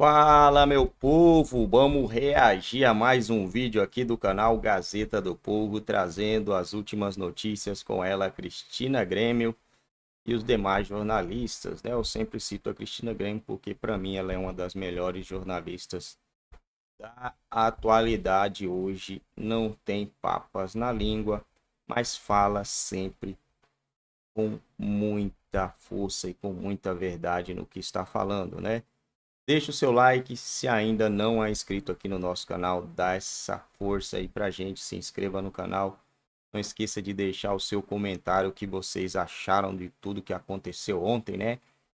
Fala meu povo, vamos reagir a mais um vídeo aqui do canal Gazeta do Povo, trazendo as últimas notícias com ela, Cristina Grêmio e os demais jornalistas, né? Eu sempre cito a Cristina Grêmio porque para mim ela é uma das melhores jornalistas da atualidade hoje, não tem papas na língua, mas fala sempre com muita força e com muita verdade no que está falando, né? Deixe o seu like se ainda não é inscrito aqui no nosso canal. Dá essa força aí pra gente. Se inscreva no canal. Não esqueça de deixar o seu comentário o que vocês acharam de tudo que aconteceu ontem, né?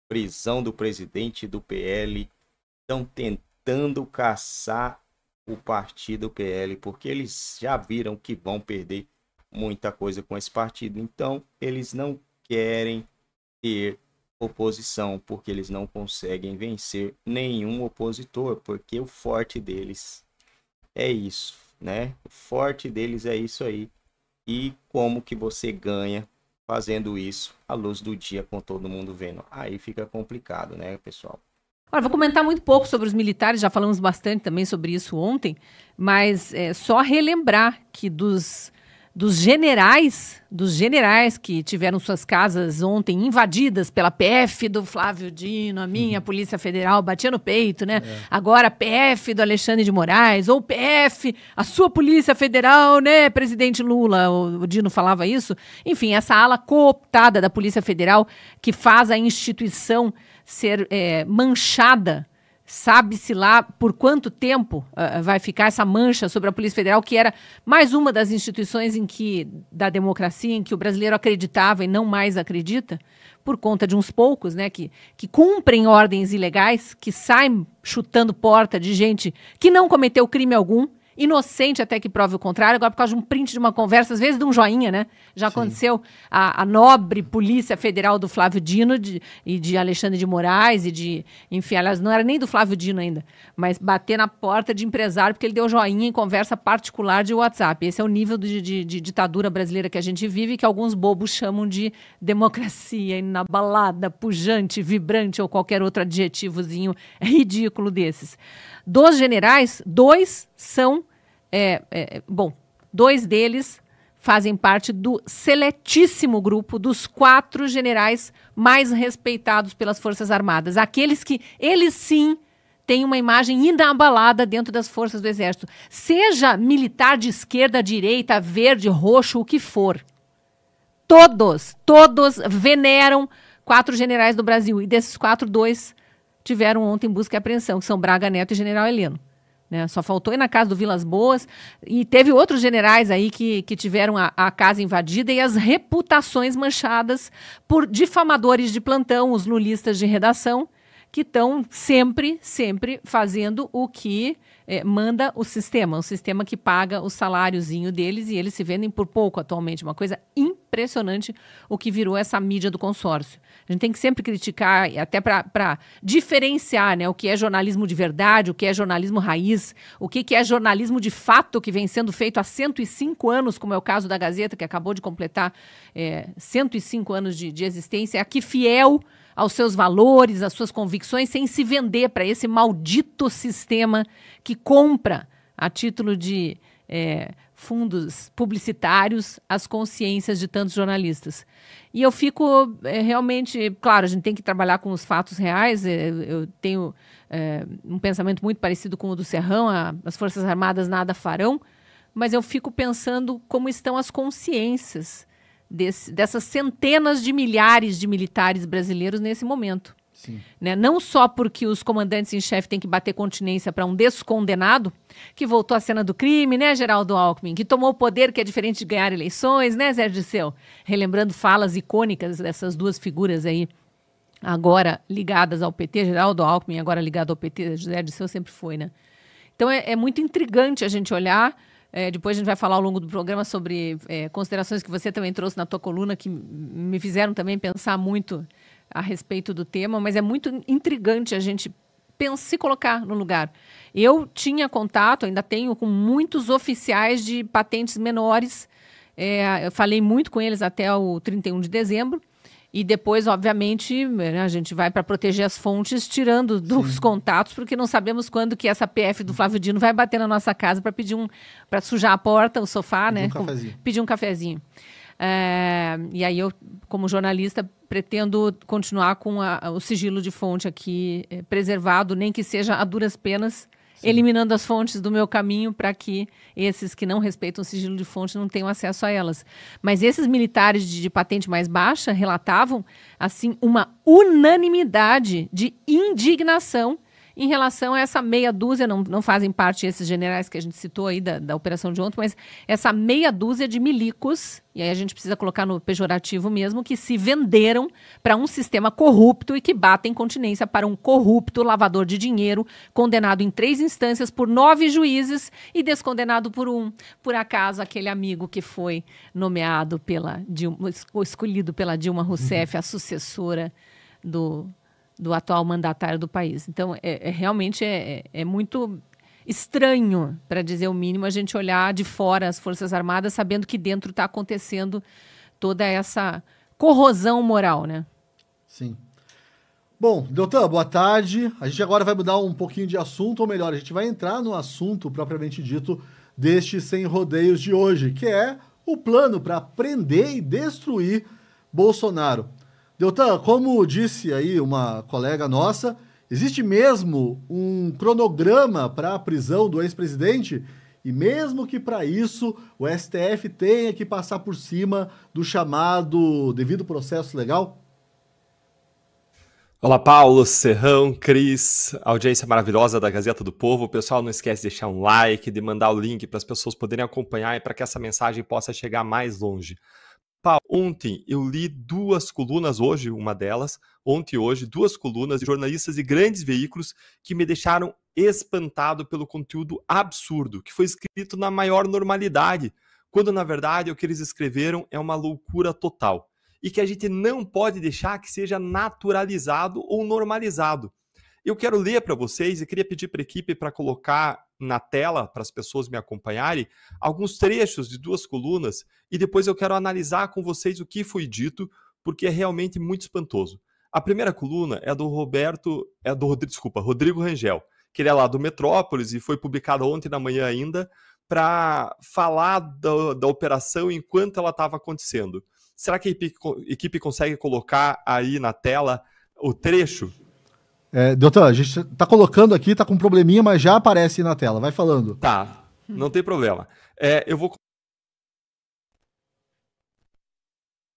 Prisão do presidente do PL. Estão tentando caçar o partido PL, porque eles já viram que vão perder muita coisa com esse partido. Então, eles não querem ter oposição, porque eles não conseguem vencer nenhum opositor, porque o forte deles é isso, né? O forte deles é isso aí. E como que você ganha fazendo isso à luz do dia com todo mundo vendo? Aí fica complicado, né, pessoal? Agora, vou comentar muito pouco sobre os militares, já falamos bastante também sobre isso ontem, mas é só relembrar que dos dos generais, dos generais que tiveram suas casas ontem invadidas pela PF do Flávio Dino, a minha uhum. Polícia Federal batia no peito, né? É. Agora PF do Alexandre de Moraes ou PF, a sua Polícia Federal, né, presidente Lula, o, o Dino falava isso. Enfim, essa ala cooptada da Polícia Federal que faz a instituição ser é, manchada Sabe-se lá por quanto tempo uh, vai ficar essa mancha sobre a Polícia Federal, que era mais uma das instituições em que da democracia em que o brasileiro acreditava e não mais acredita, por conta de uns poucos, né, que, que cumprem ordens ilegais, que saem chutando porta de gente que não cometeu crime algum inocente até que prove o contrário, agora por causa de um print de uma conversa, às vezes de um joinha, né? Já Sim. aconteceu a, a, nobre Polícia Federal do Flávio Dino de, e de Alexandre de Moraes e de, enfim, aliás, não era nem do Flávio Dino ainda, mas bater na porta de empresário porque ele deu joinha em conversa particular de WhatsApp. Esse é o nível de, de, de ditadura brasileira que a gente vive, que alguns bobos chamam de democracia inabalada, pujante, vibrante ou qualquer outro adjetivozinho ridículo desses. Dos generais, dois são é, é, bom, dois deles fazem parte do seletíssimo grupo dos quatro generais mais respeitados pelas Forças Armadas. Aqueles que, eles sim, têm uma imagem inabalada dentro das forças do Exército. Seja militar de esquerda, direita, verde, roxo, o que for. Todos, todos veneram quatro generais do Brasil. E desses quatro, dois tiveram ontem busca e apreensão, que são Braga Neto e General Heleno. Né? Só faltou ir na casa do Vilas Boas. E teve outros generais aí que, que tiveram a, a, casa invadida e as reputações manchadas por difamadores de plantão, os lulistas de redação, que estão sempre, sempre fazendo o que é, manda o sistema, o sistema que paga o saláriozinho deles e eles se vendem por pouco atualmente. Uma coisa impressionante o que virou essa mídia do consórcio. A gente tem que sempre criticar, até para diferenciar né, o que é jornalismo de verdade, o que é jornalismo raiz, o que, que é jornalismo de fato que vem sendo feito há 105 anos, como é o caso da Gazeta, que acabou de completar é, 105 anos de, de existência, é aqui fiel aos seus valores, às suas convicções, sem se vender para esse maldito sistema que compra a título de é, fundos publicitários as consciências de tantos jornalistas. E eu fico é, realmente, claro, a gente tem que trabalhar com os fatos reais. É, eu tenho é, um pensamento muito parecido com o do Serrão, a, as Forças Armadas nada farão, mas eu fico pensando como estão as consciências desse, dessas centenas de milhares de militares brasileiros nesse momento. Né? Não só porque os comandantes em chefe têm que bater continência para um descondenado, que voltou à cena do crime, né, Geraldo Alckmin? Que tomou o poder, que é diferente de ganhar eleições, né, Zé Dirceu? Relembrando falas icônicas dessas duas figuras aí, agora ligadas ao PT, Geraldo Alckmin, agora ligado ao PT, José Dirceu sempre foi, né? Então é, é muito intrigante a gente olhar. É, depois a gente vai falar ao longo do programa sobre é, considerações que você também trouxe na tua coluna que me fizeram também pensar muito a respeito do tema, mas é muito intrigante a gente se colocar no lugar. Eu tinha contato, ainda tenho, com muitos oficiais de patentes menores. É, eu falei muito com eles até o 31 de dezembro. E depois, obviamente, né, a gente vai para proteger as fontes, tirando dos Sim. contatos, porque não sabemos quando que essa PF do Flávio uhum. Dino vai bater na nossa casa para pedir um, para sujar a porta, o sofá, pedir né? Um pedir um cafezinho. É, e aí eu, como jornalista, pretendo continuar com a, o sigilo de fonte aqui é, preservado, nem que seja a duras penas, Sim. eliminando as fontes do meu caminho para que esses que não respeitam o sigilo de fonte não tenham acesso a elas. Mas esses militares de, de patente mais baixa relatavam assim uma unanimidade de indignação em relação a essa meia dúzia, não, não fazem parte esses generais que a gente citou aí da, da operação de ontem, mas essa meia dúzia de milicos, e aí a gente precisa colocar no pejorativo mesmo, que se venderam para um sistema corrupto e que batem continência para um corrupto lavador de dinheiro, condenado em três instâncias por nove juízes e descondenado por um. Por acaso, aquele amigo que foi nomeado pela Dilma, escolhido pela Dilma Rousseff, a sucessora do do atual mandatário do país. Então, é, é realmente é, é, é muito estranho, para dizer o mínimo, a gente olhar de fora as Forças Armadas sabendo que dentro está acontecendo toda essa corrosão moral, né? Sim. Bom, doutor, boa tarde. A gente agora vai mudar um pouquinho de assunto, ou melhor, a gente vai entrar no assunto propriamente dito deste Sem Rodeios de hoje, que é o plano para prender e destruir Bolsonaro. Deltan, como disse aí uma colega nossa, existe mesmo um cronograma para a prisão do ex-presidente? E mesmo que para isso o STF tenha que passar por cima do chamado devido processo legal? Olá, Paulo, Serrão, Cris, audiência maravilhosa da Gazeta do Povo. Pessoal, não esquece de deixar um like, de mandar o link para as pessoas poderem acompanhar e para que essa mensagem possa chegar mais longe ontem eu li duas colunas, hoje uma delas, ontem e hoje, duas colunas de jornalistas e grandes veículos que me deixaram espantado pelo conteúdo absurdo, que foi escrito na maior normalidade, quando na verdade o que eles escreveram é uma loucura total. E que a gente não pode deixar que seja naturalizado ou normalizado. Eu quero ler para vocês e queria pedir para a equipe para colocar na tela, para as pessoas me acompanharem, alguns trechos de duas colunas e depois eu quero analisar com vocês o que foi dito, porque é realmente muito espantoso. A primeira coluna é do Roberto, é do desculpa, Rodrigo Rangel, que ele é lá do Metrópolis e foi publicada ontem na manhã ainda para falar da, da operação enquanto ela estava acontecendo. Será que a equipe, a equipe consegue colocar aí na tela o trecho é, Doutor, a gente está colocando aqui, está com um probleminha, mas já aparece na tela. Vai falando. Tá, não tem problema. É, eu vou.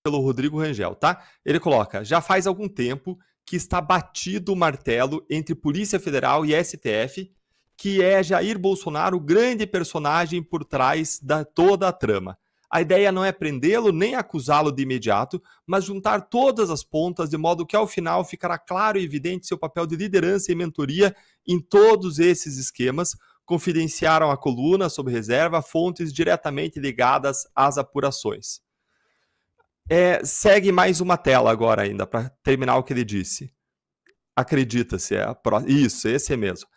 Pelo Rodrigo Rangel, tá? Ele coloca: já faz algum tempo que está batido o martelo entre Polícia Federal e STF, que é Jair Bolsonaro o grande personagem por trás da toda a trama. A ideia não é prendê-lo nem acusá-lo de imediato, mas juntar todas as pontas de modo que ao final ficará claro e evidente seu papel de liderança e mentoria em todos esses esquemas. Confidenciaram a coluna sob reserva fontes diretamente ligadas às apurações. É, segue mais uma tela agora ainda para terminar o que ele disse. Acredita-se é pro... isso, esse é mesmo.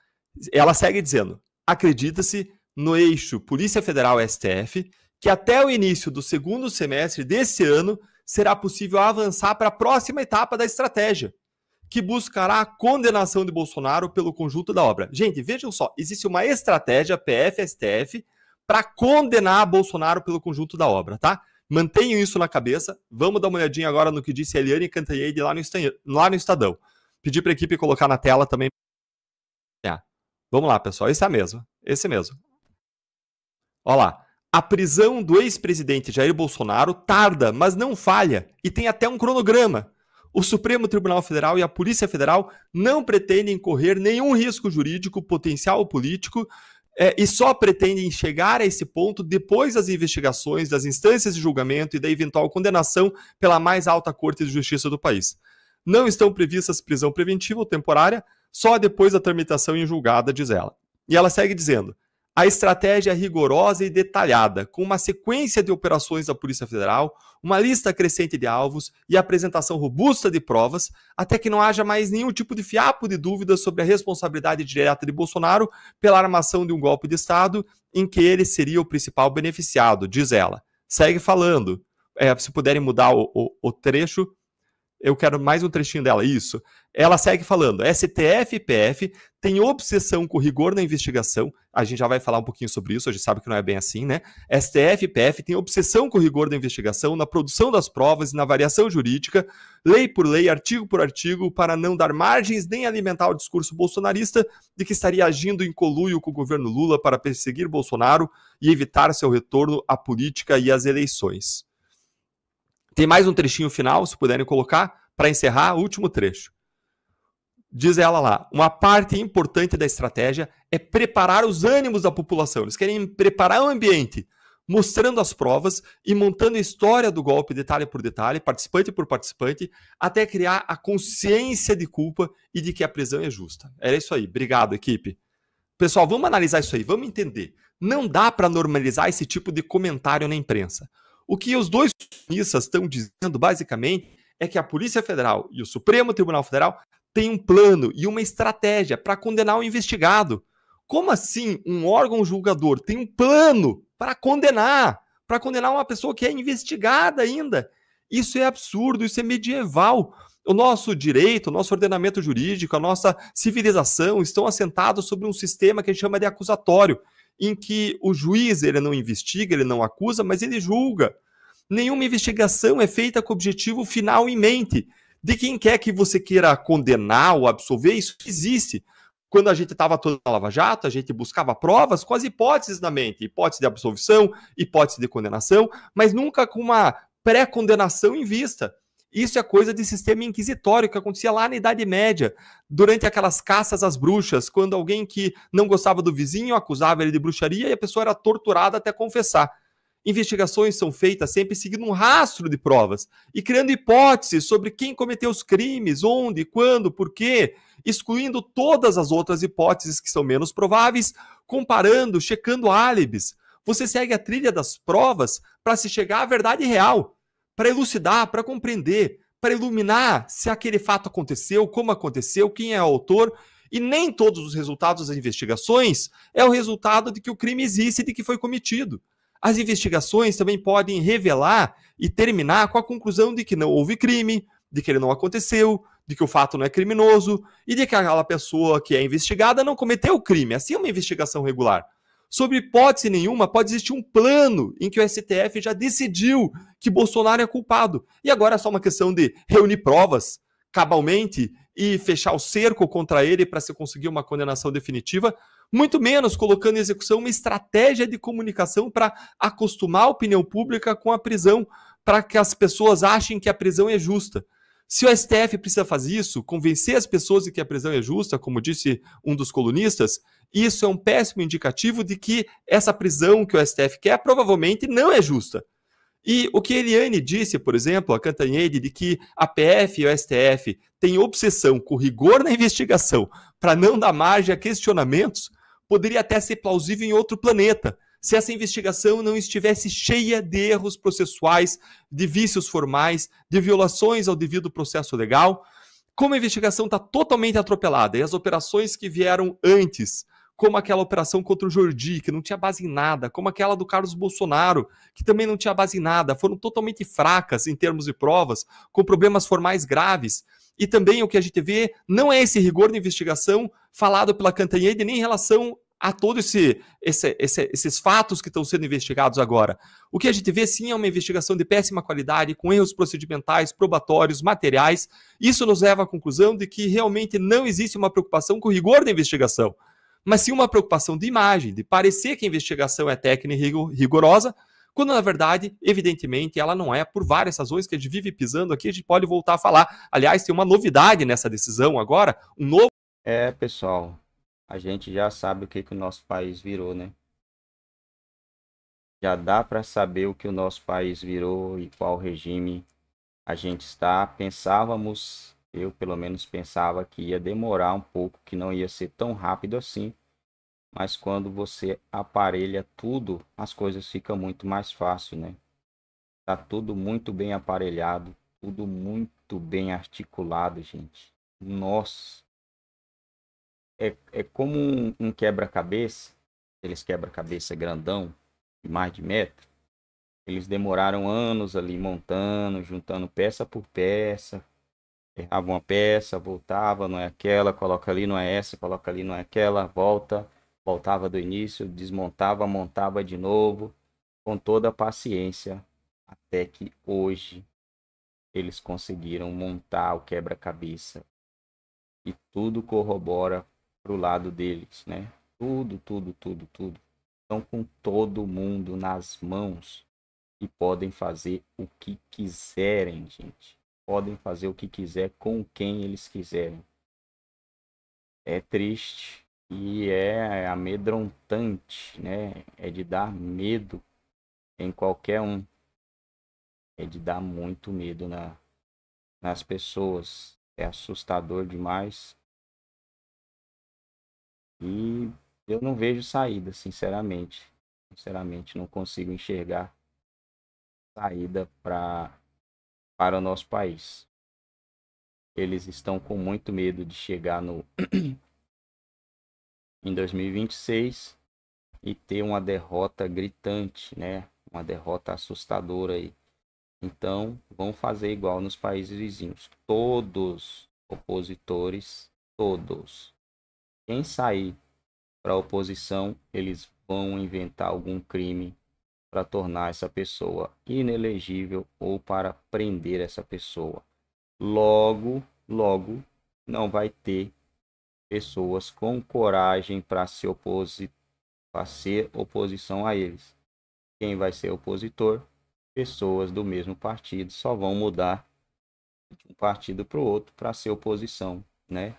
Ela segue dizendo: acredita-se no eixo Polícia Federal STF que até o início do segundo semestre desse ano será possível avançar para a próxima etapa da estratégia, que buscará a condenação de Bolsonaro pelo conjunto da obra. Gente, vejam só, existe uma estratégia PF-STF para condenar Bolsonaro pelo conjunto da obra, tá? Mantenham isso na cabeça. Vamos dar uma olhadinha agora no que disse a Eliane Cantanhede lá no, lá no Estadão. Pedi para a equipe colocar na tela também. É. Vamos lá, pessoal. Esse é mesmo. Esse mesmo. Olha lá. A prisão do ex-presidente Jair Bolsonaro tarda, mas não falha, e tem até um cronograma. O Supremo Tribunal Federal e a Polícia Federal não pretendem correr nenhum risco jurídico, potencial ou político, é, e só pretendem chegar a esse ponto depois das investigações, das instâncias de julgamento e da eventual condenação pela mais alta Corte de Justiça do país. Não estão previstas prisão preventiva ou temporária, só depois da tramitação em julgada, diz ela. E ela segue dizendo: a estratégia é rigorosa e detalhada, com uma sequência de operações da Polícia Federal, uma lista crescente de alvos e apresentação robusta de provas, até que não haja mais nenhum tipo de fiapo de dúvida sobre a responsabilidade direta de Bolsonaro pela armação de um golpe de Estado em que ele seria o principal beneficiado, diz ela. Segue falando. É, se puderem mudar o, o, o trecho, eu quero mais um trechinho dela, isso. Ela segue falando: STF e PF têm obsessão com rigor na investigação. A gente já vai falar um pouquinho sobre isso, a gente sabe que não é bem assim, né? STF e PF têm obsessão com rigor da investigação na produção das provas e na variação jurídica, lei por lei, artigo por artigo, para não dar margens nem alimentar o discurso bolsonarista de que estaria agindo em coluio com o governo Lula para perseguir Bolsonaro e evitar seu retorno à política e às eleições. Tem mais um trechinho final, se puderem colocar, para encerrar, último trecho. Diz ela lá: uma parte importante da estratégia é preparar os ânimos da população. Eles querem preparar o ambiente, mostrando as provas e montando a história do golpe detalhe por detalhe, participante por participante, até criar a consciência de culpa e de que a prisão é justa. Era isso aí. Obrigado, equipe. Pessoal, vamos analisar isso aí, vamos entender. Não dá para normalizar esse tipo de comentário na imprensa. O que os dois comunistas estão dizendo, basicamente, é que a Polícia Federal e o Supremo Tribunal Federal têm um plano e uma estratégia para condenar o investigado. Como assim um órgão julgador tem um plano para condenar? Para condenar uma pessoa que é investigada ainda? Isso é absurdo, isso é medieval. O nosso direito, o nosso ordenamento jurídico, a nossa civilização estão assentados sobre um sistema que a gente chama de acusatório, em que o juiz ele não investiga, ele não acusa, mas ele julga. Nenhuma investigação é feita com o objetivo final em mente. De quem quer que você queira condenar ou absolver, isso existe. Quando a gente estava toda na Lava Jato, a gente buscava provas com as hipóteses na mente, hipótese de absolvição, hipótese de condenação, mas nunca com uma pré-condenação em vista. Isso é coisa de sistema inquisitório que acontecia lá na Idade Média, durante aquelas caças às bruxas, quando alguém que não gostava do vizinho acusava ele de bruxaria e a pessoa era torturada até confessar. Investigações são feitas sempre seguindo um rastro de provas e criando hipóteses sobre quem cometeu os crimes, onde, quando, por quê, excluindo todas as outras hipóteses que são menos prováveis, comparando, checando álibis. Você segue a trilha das provas para se chegar à verdade real para elucidar, para compreender, para iluminar se aquele fato aconteceu, como aconteceu, quem é o autor. E nem todos os resultados das investigações é o resultado de que o crime existe e de que foi cometido. As investigações também podem revelar e terminar com a conclusão de que não houve crime, de que ele não aconteceu, de que o fato não é criminoso e de que aquela pessoa que é investigada não cometeu o crime. Assim é uma investigação regular. Sobre hipótese nenhuma, pode existir um plano em que o STF já decidiu que Bolsonaro é culpado. E agora é só uma questão de reunir provas cabalmente e fechar o cerco contra ele para se conseguir uma condenação definitiva, muito menos colocando em execução uma estratégia de comunicação para acostumar a opinião pública com a prisão, para que as pessoas achem que a prisão é justa. Se o STF precisa fazer isso, convencer as pessoas de que a prisão é justa, como disse um dos colunistas, isso é um péssimo indicativo de que essa prisão que o STF quer provavelmente não é justa. E o que Eliane disse, por exemplo, a Cantanhede, de que a PF e o STF têm obsessão com rigor na investigação para não dar margem a questionamentos, poderia até ser plausível em outro planeta se essa investigação não estivesse cheia de erros processuais, de vícios formais, de violações ao devido processo legal. Como a investigação está totalmente atropelada e as operações que vieram antes, como aquela operação contra o Jordi, que não tinha base em nada, como aquela do Carlos Bolsonaro, que também não tinha base em nada, foram totalmente fracas em termos de provas, com problemas formais graves. E também o que a gente vê não é esse rigor de investigação falado pela Cantanhede nem em relação a todos esse, esse, esse, esses fatos que estão sendo investigados agora. O que a gente vê, sim, é uma investigação de péssima qualidade, com erros procedimentais, probatórios, materiais. Isso nos leva à conclusão de que realmente não existe uma preocupação com o rigor da investigação, mas sim uma preocupação de imagem, de parecer que a investigação é técnica e rigorosa, quando na verdade, evidentemente, ela não é, por várias razões que a gente vive pisando aqui, a gente pode voltar a falar. Aliás, tem uma novidade nessa decisão agora, um novo. É, pessoal, a gente já sabe o que, que o nosso país virou, né? Já dá para saber o que o nosso país virou e qual regime a gente está. Pensávamos, eu pelo menos pensava que ia demorar um pouco, que não ia ser tão rápido assim. Mas quando você aparelha tudo, as coisas ficam muito mais fácil, né? Tá tudo muito bem aparelhado, tudo muito bem articulado, gente. Nossa, é, é como um, um quebra-cabeça, eles quebra-cabeça grandão, de mais de metro. Eles demoraram anos ali montando, juntando peça por peça. Errava uma peça, voltava, não é aquela, coloca ali, não é essa, coloca ali, não é aquela, volta, voltava do início, desmontava, montava de novo, com toda a paciência, até que hoje eles conseguiram montar o quebra-cabeça. E tudo corrobora para o lado deles, né? Tudo, tudo, tudo, tudo. Estão com todo mundo nas mãos e podem fazer o que quiserem, gente. Podem fazer o que quiser com quem eles quiserem. É triste e é amedrontante, né? É de dar medo em qualquer um. É de dar muito medo na, nas pessoas. É assustador demais. E eu não vejo saída, sinceramente. Sinceramente, não consigo enxergar saída pra, para o nosso país. Eles estão com muito medo de chegar no em 2026 e ter uma derrota gritante, né? Uma derrota assustadora aí. Então, vão fazer igual nos países vizinhos. Todos opositores, todos quem sair para a oposição, eles vão inventar algum crime para tornar essa pessoa inelegível ou para prender essa pessoa. Logo, logo, não vai ter pessoas com coragem para se oposir, para ser oposição a eles. Quem vai ser opositor? Pessoas do mesmo partido só vão mudar de um partido para o outro para ser oposição, né?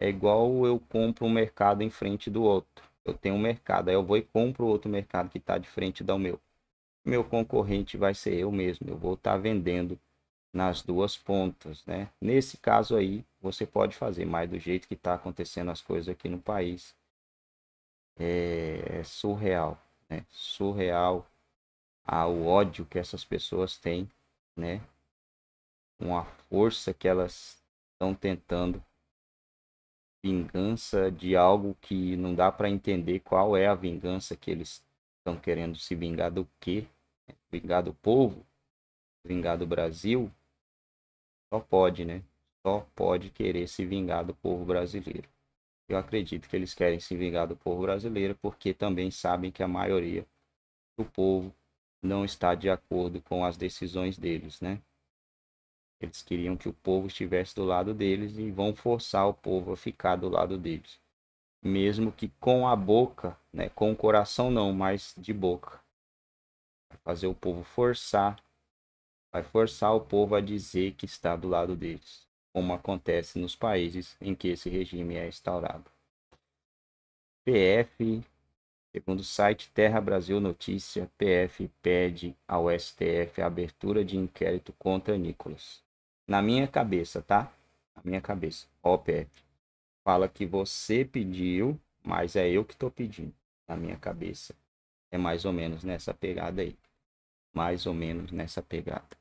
É igual eu compro um mercado em frente do outro. Eu tenho um mercado, aí eu vou e compro outro mercado que está de frente do meu. Meu concorrente vai ser eu mesmo. Eu vou estar tá vendendo nas duas pontas, né? Nesse caso aí, você pode fazer, mas do jeito que está acontecendo as coisas aqui no país, é, é, surreal, né? Surreal ao ódio que essas pessoas têm, né? a força que elas estão tentando vingança de algo que não dá para entender qual é a vingança que eles estão querendo se vingar do quê? Vingar do povo? Vingar do Brasil? Só pode, né? Só pode querer se vingar do povo brasileiro. Eu acredito que eles querem se vingar do povo brasileiro porque também sabem que a maioria do povo não está de acordo com as decisões deles, né? Eles queriam que o povo estivesse do lado deles e vão forçar o povo a ficar do lado deles. Mesmo que com a boca, né, com o coração não, mas de boca. Vai fazer o povo forçar, vai forçar o povo a dizer que está do lado deles, como acontece nos países em que esse regime é instaurado. PF Segundo o site Terra Brasil Notícia, PF pede ao STF a abertura de inquérito contra Nicolas na minha cabeça, tá? Na minha cabeça. Ó, Pepe, fala que você pediu, mas é eu que tô pedindo, na minha cabeça. É mais ou menos nessa pegada aí. Mais ou menos nessa pegada.